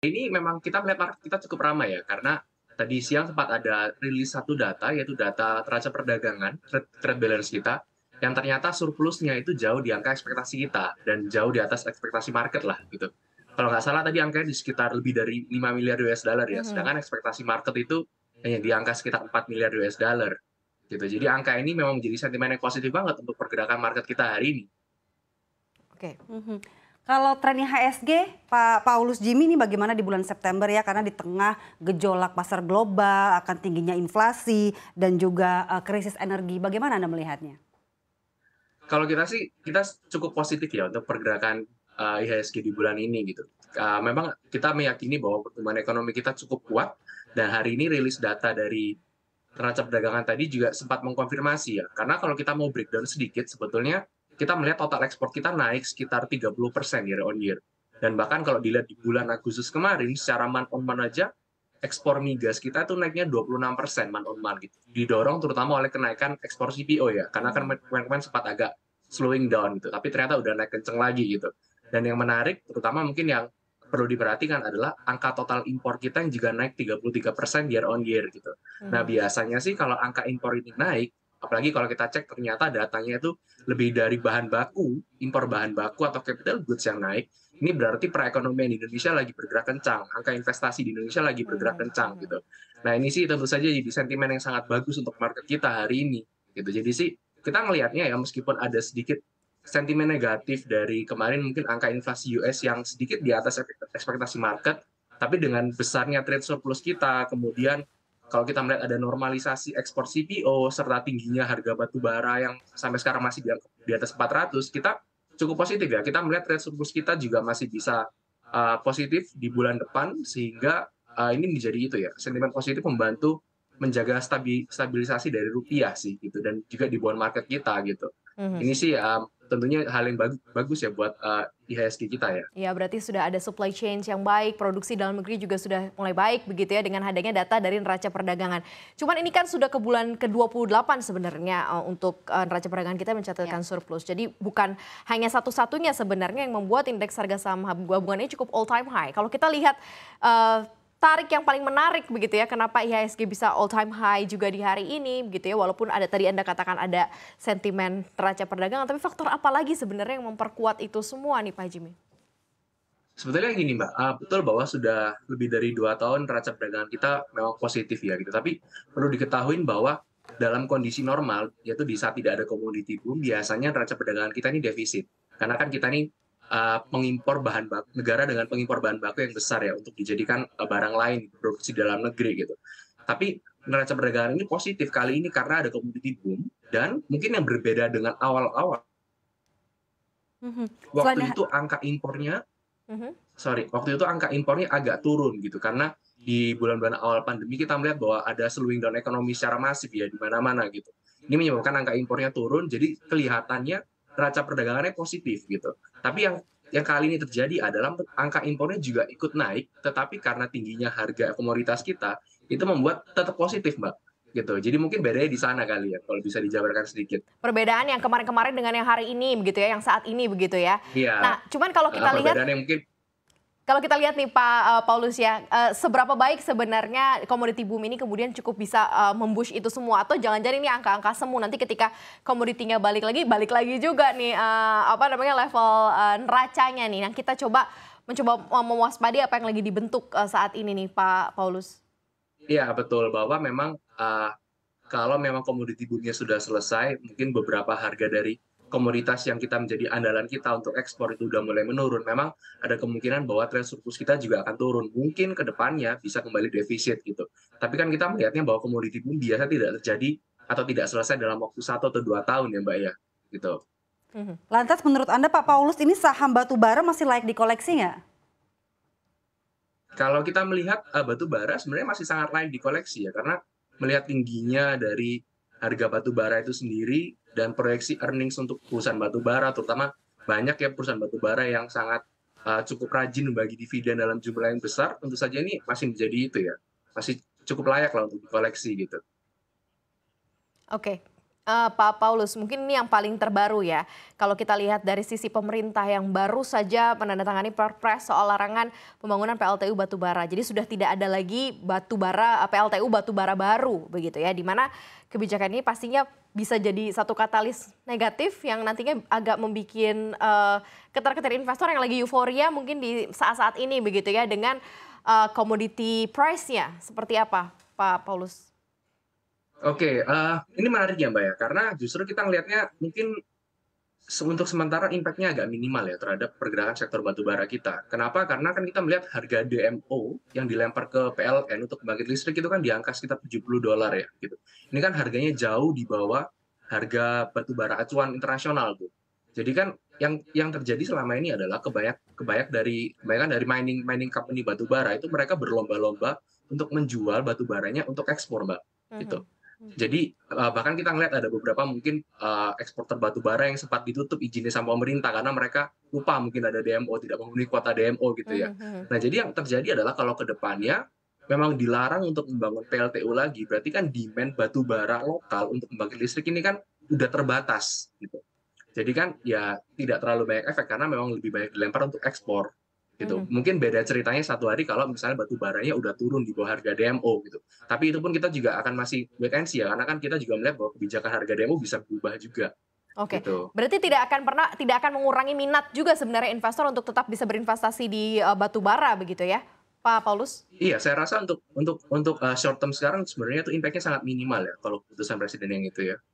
Ini memang kita melihat market kita cukup ramai ya, karena tadi siang sempat ada rilis satu data, yaitu data teraca perdagangan, trade, trade balance kita, yang ternyata surplusnya itu jauh di angka ekspektasi kita, dan jauh di atas ekspektasi market lah gitu. Kalau nggak salah tadi angkanya di sekitar lebih dari 5 miliar US dollar ya, mm-hmm. sedangkan ekspektasi market itu hanya eh, di angka sekitar 4 miliar US dollar. Gitu. Jadi angka ini memang menjadi sentimen yang positif banget untuk pergerakan market kita hari ini. Oke. Okay. Mm -hmm. Kalau tren HSG, Pak Paulus Jimmy ini bagaimana di bulan September ya? Karena di tengah gejolak pasar global, akan tingginya inflasi dan juga uh, krisis energi. Bagaimana Anda melihatnya? Kalau kita sih, kita cukup positif ya untuk pergerakan uh, eh, IHSG di bulan ini gitu. Uh, memang kita meyakini bahwa pertumbuhan ekonomi kita cukup kuat dan hari ini rilis data dari neraca perdagangan tadi juga sempat mengkonfirmasi ya. Karena kalau kita mau breakdown sedikit, sebetulnya kita melihat total ekspor kita naik sekitar 30% year on year. Dan bahkan kalau dilihat di bulan Agustus kemarin, secara man on month aja, ekspor migas kita itu naiknya 26% month on month gitu. Didorong terutama oleh kenaikan ekspor CPO ya, karena kan kemarin hmm. sempat agak slowing down gitu, tapi ternyata udah naik kenceng lagi gitu. Dan yang menarik terutama mungkin yang perlu diperhatikan adalah angka total impor kita yang juga naik 33% year on year gitu. Nah, hmm. biasanya sih kalau angka impor ini naik, Apalagi kalau kita cek ternyata datangnya itu lebih dari bahan baku, impor bahan baku atau capital goods yang naik. Ini berarti perekonomian di Indonesia lagi bergerak kencang, angka investasi di Indonesia lagi bergerak hmm. kencang gitu. Nah ini sih tentu saja jadi sentimen yang sangat bagus untuk market kita hari ini gitu. Jadi sih kita melihatnya ya meskipun ada sedikit sentimen negatif dari kemarin mungkin angka inflasi US yang sedikit di atas ekspektasi market, tapi dengan besarnya trade surplus kita, kemudian kalau kita melihat ada normalisasi ekspor CPO serta tingginya harga batu bara yang sampai sekarang masih di atas 400, kita cukup positif ya. Kita melihat trade surplus kita juga masih bisa uh, positif di bulan depan sehingga uh, ini menjadi itu ya, sentimen positif membantu menjaga stabilisasi dari rupiah sih gitu dan juga di bond market kita gitu hmm Ini sih um, tentunya hal yang bagus, bagus ya buat uh, IHSG kita ya. Iya, berarti sudah ada supply chain yang baik, produksi dalam negeri juga sudah mulai baik begitu ya dengan adanya data dari neraca perdagangan. Cuman ini kan sudah ke bulan ke-28 sebenarnya uh, untuk uh, neraca perdagangan kita mencatatkan ya. surplus. Jadi bukan hanya satu-satunya sebenarnya yang membuat indeks harga saham gabungannya cukup all time high. Kalau kita lihat uh, tarik yang paling menarik begitu ya kenapa IHSG bisa all time high juga di hari ini begitu ya walaupun ada tadi Anda katakan ada sentimen neraca perdagangan tapi faktor apa lagi sebenarnya yang memperkuat itu semua nih Pak Jimmy? Sebetulnya gini Mbak, uh, betul bahwa sudah lebih dari dua tahun neraca perdagangan kita memang positif ya gitu. Tapi perlu diketahui bahwa dalam kondisi normal, yaitu di saat tidak ada komoditi boom, biasanya neraca perdagangan kita ini defisit. Karena kan kita ini uh, eh, pengimpor bahan baku negara dengan pengimpor bahan baku yang besar ya untuk dijadikan uh, barang lain produksi dalam negeri gitu. Tapi neraca perdagangan ini positif kali ini karena ada komoditi boom dan mungkin yang berbeda dengan awal-awal. Mm-hmm. Waktu itu angka impornya, mm-hmm. sorry, waktu itu angka impornya agak turun gitu karena di bulan-bulan awal pandemi kita melihat bahwa ada slowing down ekonomi secara masif ya di mana-mana gitu. Ini menyebabkan angka impornya turun, jadi kelihatannya Raca perdagangannya positif gitu. Tapi yang yang kali ini terjadi adalah angka impornya juga ikut naik, tetapi karena tingginya harga komoditas kita itu membuat tetap positif, Mbak gitu. Jadi mungkin bedanya di sana kali ya, kalau bisa dijabarkan sedikit. Perbedaan yang kemarin-kemarin dengan yang hari ini begitu ya, yang saat ini begitu ya. Iya. Nah, cuman kalau kita perbedaan lihat yang mungkin kalau kita lihat nih Pak eh, Paulus ya, eh, seberapa baik sebenarnya komoditi bumi ini kemudian cukup bisa eh, membush itu semua atau jangan-jangan ini angka-angka semu nanti ketika komoditinya balik lagi, balik lagi juga nih apa namanya level neracanya nih. Yang nah, kita coba mencoba mewaspadai apa yang lagi dibentuk saat ini nih Pak Paulus. Iya betul bahwa memang uh, kalau memang komoditi boomnya sudah selesai, mungkin beberapa harga dari komoditas yang kita menjadi andalan kita untuk ekspor itu sudah mulai menurun, memang ada kemungkinan bahwa tren surplus kita juga akan turun. Mungkin ke depannya bisa kembali defisit gitu. Tapi kan kita melihatnya bahwa komoditi pun biasa tidak terjadi atau tidak selesai dalam waktu satu atau dua tahun ya Mbak ya. Gitu. Mhm. Lantas menurut Anda Pak Paulus ini saham batu bara masih layak dikoleksi nggak? Kalau kita melihat uh, bara sebenarnya masih sangat layak dikoleksi ya karena melihat tingginya dari harga batu bara itu sendiri dan proyeksi earnings untuk perusahaan batubara terutama banyak ya perusahaan batubara yang sangat uh, cukup rajin membagi dividen dalam jumlah yang besar tentu saja ini masih menjadi itu ya masih cukup layak lah untuk dikoleksi gitu. Oke, okay uh, Pak Paulus, mungkin ini yang paling terbaru ya. Kalau kita lihat dari sisi pemerintah yang baru saja menandatangani Perpres soal larangan pembangunan PLTU batubara. Jadi sudah tidak ada lagi batubara eh, PLTU batubara baru begitu ya. Di mana kebijakan ini pastinya bisa jadi satu katalis negatif yang nantinya agak membuat uh, eh, keter-keter investor yang lagi euforia mungkin di saat-saat ini begitu ya dengan uh, commodity price-nya seperti apa Pak Paulus? Oke, okay, uh, eh, ini menarik ya Mbak ya, karena justru kita ngelihatnya mungkin untuk sementara impact-nya agak minimal ya terhadap pergerakan sektor batubara kita. Kenapa? Karena kan kita melihat harga DMO yang dilempar ke PLN untuk pembangkit listrik itu kan di angka sekitar 70 dolar ya. Gitu. Ini kan harganya jauh di bawah harga batubara acuan internasional bu. Jadi kan yang yang terjadi selama ini adalah kebanyak kebanyak dari kebanyakan dari mining mining company batubara itu mereka berlomba-lomba untuk menjual batubaranya untuk ekspor mbak. Mm -hmm. Gitu. Mhm. Hmm. Jadi eh, bahkan kita ngeliat ada beberapa mungkin uh, eh, eksporter batu bara yang sempat ditutup izinnya sama pemerintah karena mereka lupa mungkin ada DMO tidak memenuhi kuota DMO gitu ya. Hmm, hmm. Nah jadi yang terjadi adalah kalau kedepannya memang dilarang untuk membangun PLTU lagi, berarti kan demand batu bara lokal untuk membangkit listrik ini kan udah terbatas gitu. Jadi kan ya tidak terlalu banyak efek karena memang lebih banyak dilempar untuk ekspor gitu. Hmm. Mungkin beda ceritanya satu hari kalau misalnya batu baranya udah turun di bawah harga DMO gitu. Tapi itu pun kita juga akan masih wait and see ya karena kan kita juga melihat bahwa kebijakan harga DMO bisa berubah juga. Oke. Okay. Gitu. Berarti tidak akan pernah tidak akan mengurangi minat juga sebenarnya investor untuk tetap bisa berinvestasi di uh, batu bara begitu ya. Pak Paulus? Iya, saya rasa untuk untuk untuk uh, short term sekarang sebenarnya itu impactnya sangat minimal ya kalau keputusan presiden yang itu ya.